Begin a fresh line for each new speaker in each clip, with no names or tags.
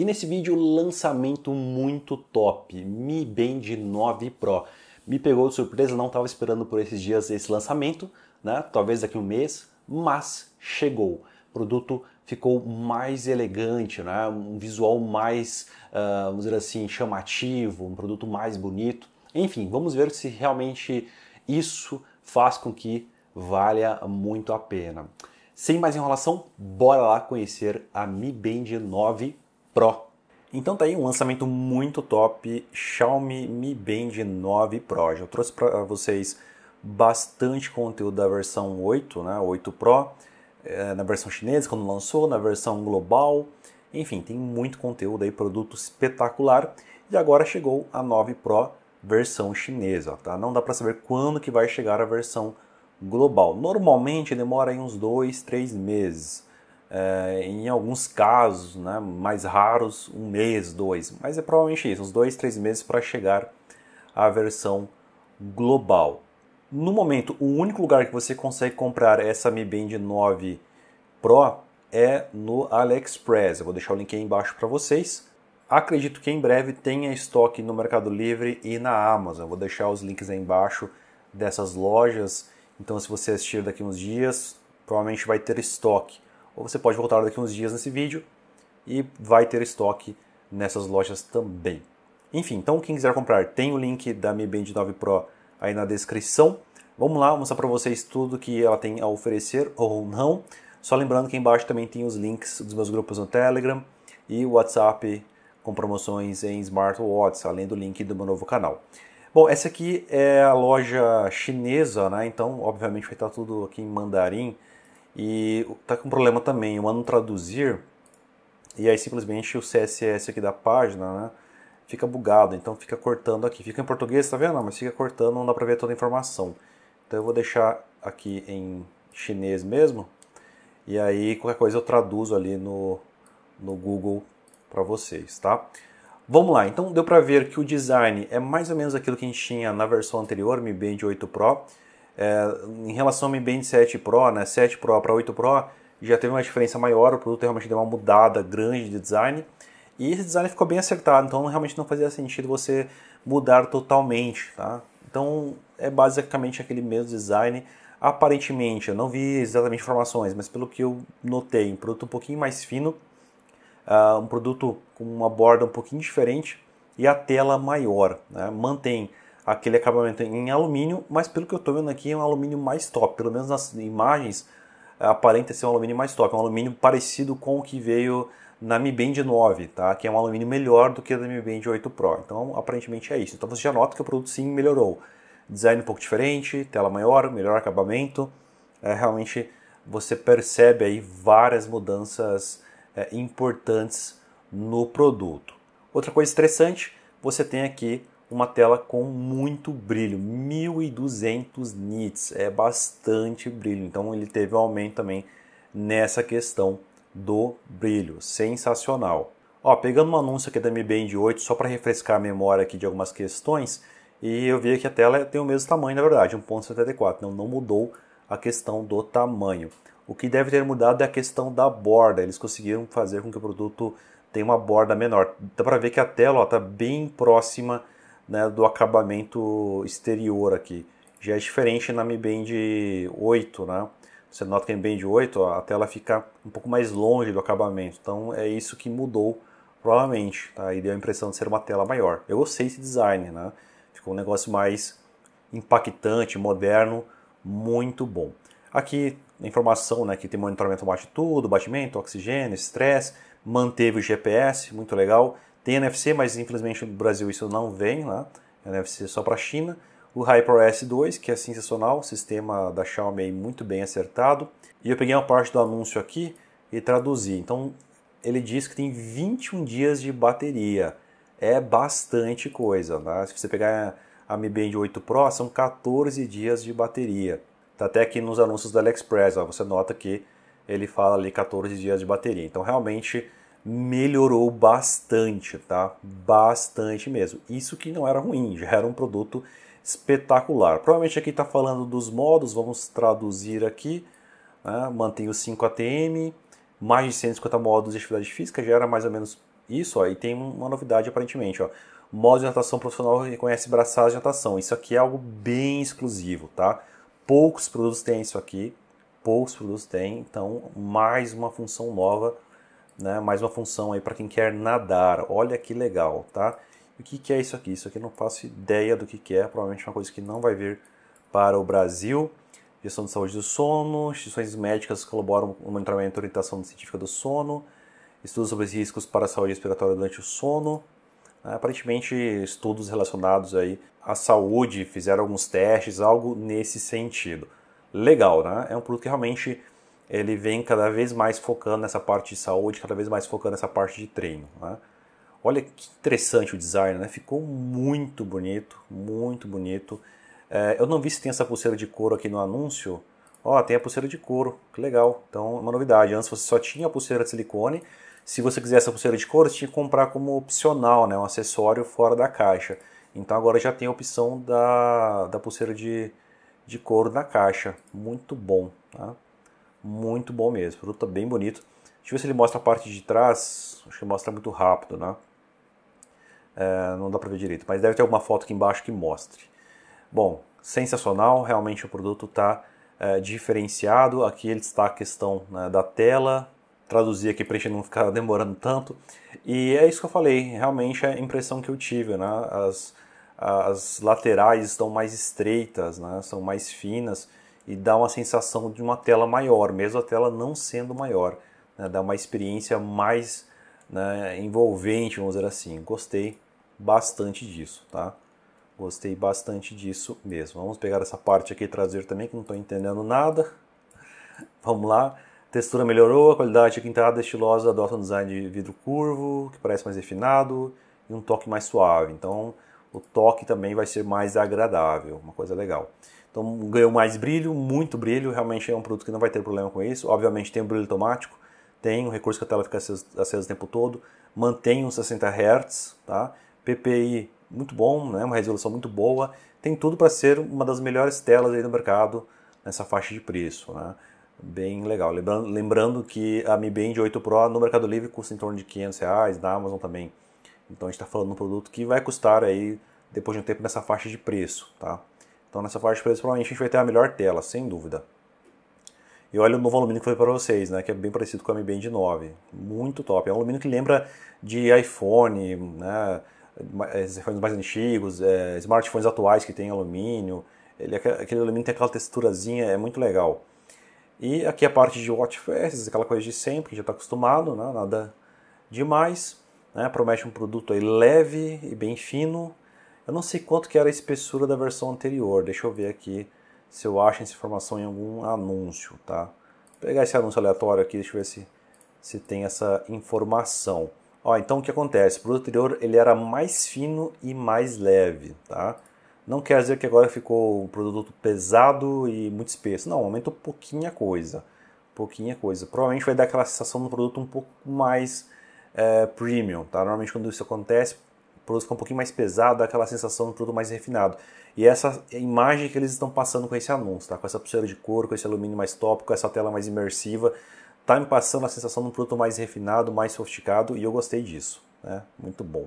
E nesse vídeo, lançamento muito top, Mi Band 9 Pro. Me pegou de surpresa, não estava esperando por esses dias esse lançamento, né? talvez daqui a um mês, mas chegou. O produto ficou mais elegante, né? um visual mais, uh, vamos dizer assim, chamativo, um produto mais bonito. Enfim, vamos ver se realmente isso faz com que valha muito a pena. Sem mais enrolação, bora lá conhecer a Mi Band 9 Pro. Então tá aí um lançamento muito top, Xiaomi Mi Band 9 Pro. Já trouxe para vocês bastante conteúdo da versão 8, né, 8 Pro, eh, na versão chinesa quando lançou, na versão global. Enfim, tem muito conteúdo aí, produto espetacular. E agora chegou a 9 Pro versão chinesa, tá? Não dá para saber quando que vai chegar a versão global. Normalmente demora aí uns 2, 3 meses é, em alguns casos né, mais raros, um mês, dois, mas é provavelmente isso, uns dois, três meses para chegar à versão global. No momento, o único lugar que você consegue comprar essa Mi Band 9 Pro é no AliExpress. Eu vou deixar o link aí embaixo para vocês. Acredito que em breve tenha estoque no Mercado Livre e na Amazon. Eu vou deixar os links aí embaixo dessas lojas. Então, se você assistir daqui uns dias, provavelmente vai ter estoque ou você pode voltar daqui uns dias nesse vídeo e vai ter estoque nessas lojas também. Enfim, então quem quiser comprar, tem o link da Mi Band 9 Pro aí na descrição. Vamos lá, mostrar para vocês tudo que ela tem a oferecer ou não. Só lembrando que embaixo também tem os links dos meus grupos no Telegram e WhatsApp com promoções em smartwatches, além do link do meu novo canal. Bom, essa aqui é a loja chinesa, né? Então, obviamente, vai estar tudo aqui em mandarim. E tá com problema também, o ano traduzir, e aí simplesmente o CSS aqui da página, né, fica bugado, então fica cortando aqui. Fica em português, tá vendo? Mas fica cortando, não dá pra ver toda a informação. Então eu vou deixar aqui em chinês mesmo, e aí qualquer coisa eu traduzo ali no, no Google para vocês, tá? Vamos lá, então deu para ver que o design é mais ou menos aquilo que a gente tinha na versão anterior, Mi Band 8 Pro, é, em relação ao Mi Band 7 Pro, né, 7 Pro para 8 Pro, já teve uma diferença maior, o produto realmente deu uma mudada grande de design. E esse design ficou bem acertado, então realmente não fazia sentido você mudar totalmente, tá? Então é basicamente aquele mesmo design. Aparentemente, eu não vi exatamente informações, mas pelo que eu notei, um produto um pouquinho mais fino, uh, um produto com uma borda um pouquinho diferente e a tela maior. Né? Mantém aquele acabamento em alumínio, mas pelo que eu estou vendo aqui é um alumínio mais top, pelo menos nas imagens aparenta ser um alumínio mais top, é um alumínio parecido com o que veio na Mi Band 9, tá? que é um alumínio melhor do que a da Mi Band 8 Pro. Então, aparentemente é isso. Então, você já nota que o produto sim melhorou. Design um pouco diferente, tela maior, melhor acabamento. É, realmente, você percebe aí várias mudanças é, importantes no produto. Outra coisa interessante, você tem aqui uma tela com muito brilho, 1200 nits, é bastante brilho. Então ele teve um aumento também nessa questão do brilho, sensacional. Ó, pegando um anúncio aqui da Mi Band 8, só para refrescar a memória aqui de algumas questões, e eu vi que a tela é, tem o mesmo tamanho, na verdade, 1.74, não, não mudou a questão do tamanho. O que deve ter mudado é a questão da borda, eles conseguiram fazer com que o produto tenha uma borda menor. Dá para ver que a tela está bem próxima né, do acabamento exterior aqui. Já é diferente na Mi Band 8, né? Você nota que em Mi Band 8 a tela fica um pouco mais longe do acabamento, então é isso que mudou provavelmente, tá? E deu a impressão de ser uma tela maior. Eu gostei desse design, né? Ficou um negócio mais impactante, moderno, muito bom. Aqui informação, né, que tem monitoramento de tudo, batimento, oxigênio, estresse, manteve o GPS, muito legal. Tem NFC, mas infelizmente no Brasil isso não vem Né? NFC só para a China. O HyperOS 2, que é sensacional, sistema da Xiaomi muito bem acertado. E eu peguei uma parte do anúncio aqui e traduzi. Então, ele diz que tem 21 dias de bateria. É bastante coisa. Né? Se você pegar a Mi Band 8 Pro, são 14 dias de bateria. Tá até aqui nos anúncios da AliExpress, ó, você nota que ele fala ali 14 dias de bateria. Então, realmente melhorou bastante, tá? Bastante mesmo. Isso que não era ruim, já era um produto espetacular. Provavelmente aqui está falando dos modos, vamos traduzir aqui. Né? Mantém os 5 ATM, mais de 150 modos de atividade física, já era mais ou menos isso. Ó. E tem uma novidade aparentemente. Ó. Modo de natação profissional reconhece braçadas de natação. Isso aqui é algo bem exclusivo, tá? Poucos produtos têm isso aqui, poucos produtos têm. Então, mais uma função nova né? mais uma função aí para quem quer nadar. Olha que legal, tá? O que, que é isso aqui? Isso aqui eu não faço ideia do que, que é, provavelmente é uma coisa que não vai vir para o Brasil. Gestão de saúde do sono, instituições médicas colaboram no monitoramento e orientação científica do sono, estudos sobre os riscos para a saúde respiratória durante o sono. Né? Aparentemente, estudos relacionados aí à saúde fizeram alguns testes, algo nesse sentido. Legal, né? É um produto que realmente ele vem cada vez mais focando nessa parte de saúde, cada vez mais focando nessa parte de treino. Né? Olha que interessante o design, né? Ficou muito bonito, muito bonito. É, eu não vi se tem essa pulseira de couro aqui no anúncio. Ó, tem a pulseira de couro, que legal. Então, uma novidade. Antes você só tinha a pulseira de silicone. Se você quisesse a pulseira de couro, você tinha que comprar como opcional, né? Um acessório fora da caixa. Então agora já tem a opção da, da pulseira de, de couro na caixa. Muito bom, tá? Muito bom mesmo. O produto tá bem bonito. Deixa eu ver se ele mostra a parte de trás. Acho que mostra muito rápido, né? É, não dá para ver direito, mas deve ter alguma foto aqui embaixo que mostre. Bom, sensacional. Realmente o produto está é, diferenciado. Aqui ele está a questão né, da tela. Traduzir aqui para a gente não ficar demorando tanto. E é isso que eu falei. Realmente é a impressão que eu tive, né? As, as laterais estão mais estreitas, né? São mais finas e dá uma sensação de uma tela maior, mesmo a tela não sendo maior. Né? Dá uma experiência mais né, envolvente, vamos dizer assim. Gostei bastante disso, tá? Gostei bastante disso mesmo. Vamos pegar essa parte aqui traseira também, que não estou entendendo nada. Vamos lá. Textura melhorou, a qualidade quintada é estilosa, adota um design de vidro curvo, que parece mais refinado e um toque mais suave. Então, o toque também vai ser mais agradável, uma coisa legal. Então ganhou mais brilho, muito brilho, realmente é um produto que não vai ter problema com isso. Obviamente tem o brilho automático, tem o recurso que a tela fica acesa, acesa o tempo todo, mantém os 60 Hz, tá? PPI muito bom, né? uma resolução muito boa, tem tudo para ser uma das melhores telas aí no mercado nessa faixa de preço. Né? Bem legal. Lembrando, lembrando que a Mi Band 8 Pro no Mercado Livre custa em torno de 500 reais, na Amazon também. Então a gente está falando de um produto que vai custar aí, depois de um tempo, nessa faixa de preço. Tá? Então nessa faixa de preço provavelmente a gente vai ter a melhor tela, sem dúvida. E olha o novo alumínio que eu falei para vocês, né, que é bem parecido com a Mi Band 9, muito top. É um alumínio que lembra de iPhone, né, é, iPhones mais antigos, é, smartphones atuais que tem alumínio. Ele, é aquele alumínio tem aquela texturazinha, é muito legal. E aqui a parte de watch faces, aquela coisa de sempre, que já está acostumado, né, nada demais. Né, promete um produto aí leve e bem fino, eu não sei quanto que era a espessura da versão anterior. Deixa eu ver aqui se eu acho essa informação em algum anúncio, tá? Vou pegar esse anúncio aleatório aqui, deixa eu ver se, se tem essa informação. Ó, então o que acontece? O produto anterior ele era mais fino e mais leve, tá? Não quer dizer que agora ficou um produto pesado e muito espesso. Não, aumentou pouquinha coisa. Pouquinha coisa. Provavelmente vai dar aquela sensação do produto um pouco mais é, premium, tá? Normalmente quando isso acontece, produto fica um pouquinho mais pesado, dá aquela sensação de um produto mais refinado. E essa imagem que eles estão passando com esse anúncio, tá? com essa pulseira de couro, com esse alumínio mais top, com essa tela mais imersiva, tá me passando a sensação de um produto mais refinado, mais sofisticado e eu gostei disso. Né? Muito bom.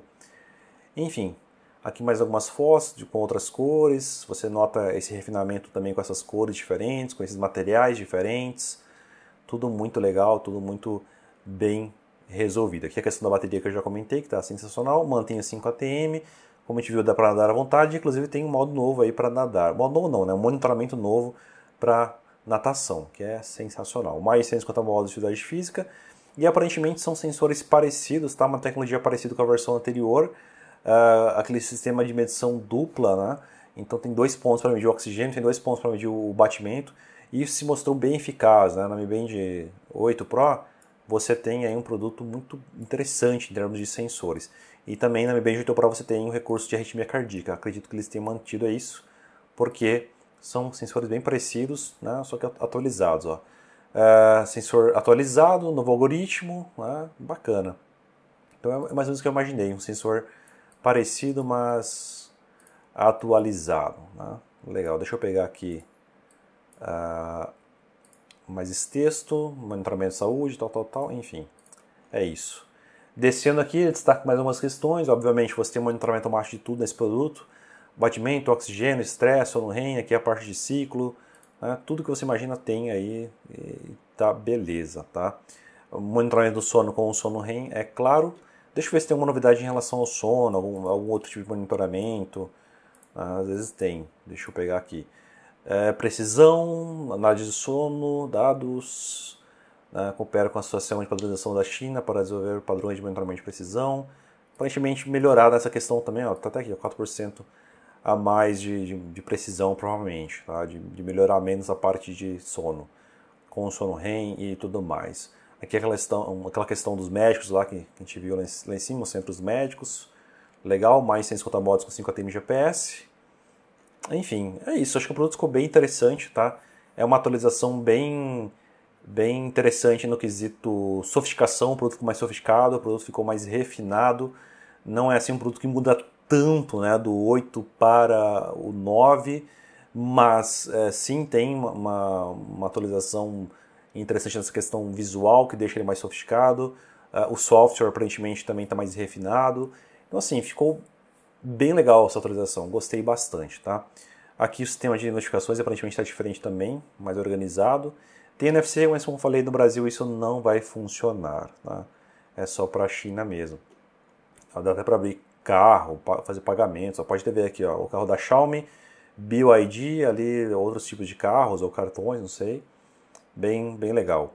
Enfim, aqui mais algumas fotos de, com outras cores. Você nota esse refinamento também com essas cores diferentes, com esses materiais diferentes. Tudo muito legal, tudo muito bem resolvida. Aqui a questão da bateria que eu já comentei, que está sensacional, mantém os 5 ATM, como a gente viu, dá para nadar à vontade, inclusive tem um modo novo aí para nadar. Modo novo não, né? Um monitoramento novo para natação, que é sensacional. Mais 150 modos de atividade física e aparentemente são sensores parecidos, tá? Uma tecnologia parecida com a versão anterior, uh, aquele sistema de medição dupla, né? Então tem dois pontos para medir o oxigênio, tem dois pontos para medir o batimento, e isso se mostrou bem eficaz, né? Na Mi Band 8 Pro, você tem aí um produto muito interessante em termos de sensores. E também na mbg Pro você tem o um recurso de arritmia cardíaca. Acredito que eles tenham mantido isso, porque são sensores bem parecidos, né, só que atualizados. Ó. É, sensor atualizado, novo algoritmo, né, bacana. Então é, é mais ou menos o que eu imaginei, um sensor parecido, mas atualizado. Né? Legal, deixa eu pegar aqui uh, mais esse texto, monitoramento de saúde, tal, tal, tal, enfim. É isso. Descendo aqui, destaco mais algumas questões. Obviamente, você tem monitoramento automático de tudo nesse produto. Batimento, oxigênio, estresse, sono REM, aqui é a parte de ciclo. Né? Tudo que você imagina tem aí. E tá beleza, tá? Monitoramento do sono com o sono REM, é claro. Deixa eu ver se tem alguma novidade em relação ao sono, algum, algum outro tipo de monitoramento. Às vezes tem. Deixa eu pegar aqui é, precisão, análise de sono, dados, né, coopera com a Associação de Padronização da China para desenvolver padrões de monitoramento de precisão. Aparentemente melhorar essa questão também, está até aqui, 4% a mais de, de, de precisão, provavelmente, tá? de, de, melhorar menos a parte de sono, com sono REM e tudo mais. Aqui é aquela questão, aquela questão dos médicos lá que, que a gente viu lá em, lá em cima, os centros médicos. Legal, mais 150 modos com 5 ATM GPS. Enfim, é isso. Acho que o produto ficou bem interessante, tá? É uma atualização bem bem interessante no quesito sofisticação, o produto ficou mais sofisticado, o produto ficou mais refinado. Não é assim um produto que muda tanto, né, do 8 para o 9, mas é, sim tem uma, uma, atualização interessante nessa questão visual, que deixa ele mais sofisticado. Uh, o software aparentemente também está mais refinado. Então, assim, ficou Bem legal essa atualização, gostei bastante, tá? Aqui o sistema de notificações aparentemente está diferente também, mais organizado. Tem NFC, mas como falei, no Brasil isso não vai funcionar, tá? É só para a China mesmo. Dá até para abrir carro, fazer pagamento, só pode ter ver aqui, ó, o carro da Xiaomi, BioID, ali outros tipos de carros ou cartões, não sei. Bem, bem legal.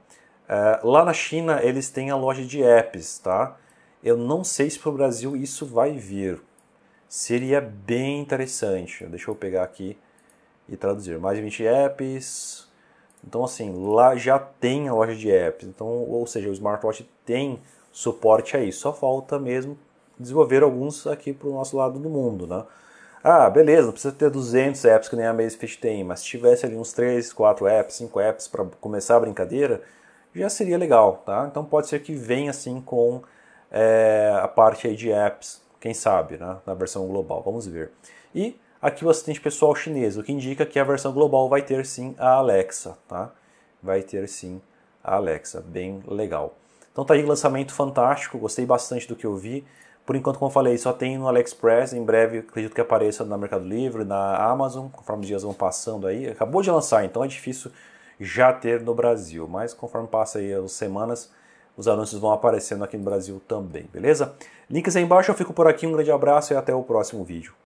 É, lá na China eles têm a loja de apps, tá? Eu não sei se para o Brasil isso vai vir seria bem interessante. Deixa eu pegar aqui e traduzir. Mais de 20 apps. Então, assim, lá já tem a loja de apps. Então, ou seja, o smartwatch tem suporte aí. Só falta mesmo desenvolver alguns aqui para o nosso lado do mundo, né? Ah, beleza, não precisa ter 200 apps que nem a Amazfit tem, mas se tivesse ali uns 3, 4 apps, 5 apps para começar a brincadeira, já seria legal, tá? Então pode ser que venha assim com é, a parte aí de apps quem sabe, né? na versão global, vamos ver. E aqui o assistente pessoal chinês, o que indica que a versão global vai ter sim a Alexa, tá? Vai ter sim a Alexa, bem legal. Então tá aí lançamento fantástico, gostei bastante do que eu vi. Por enquanto, como eu falei, só tem no AliExpress, em breve acredito que apareça no Mercado Livre, na Amazon, conforme os dias vão passando aí. Acabou de lançar, então é difícil já ter no Brasil, mas conforme passa aí as semanas, os anúncios vão aparecendo aqui no Brasil também, beleza? Links aí embaixo, eu fico por aqui, um grande abraço e até o próximo vídeo.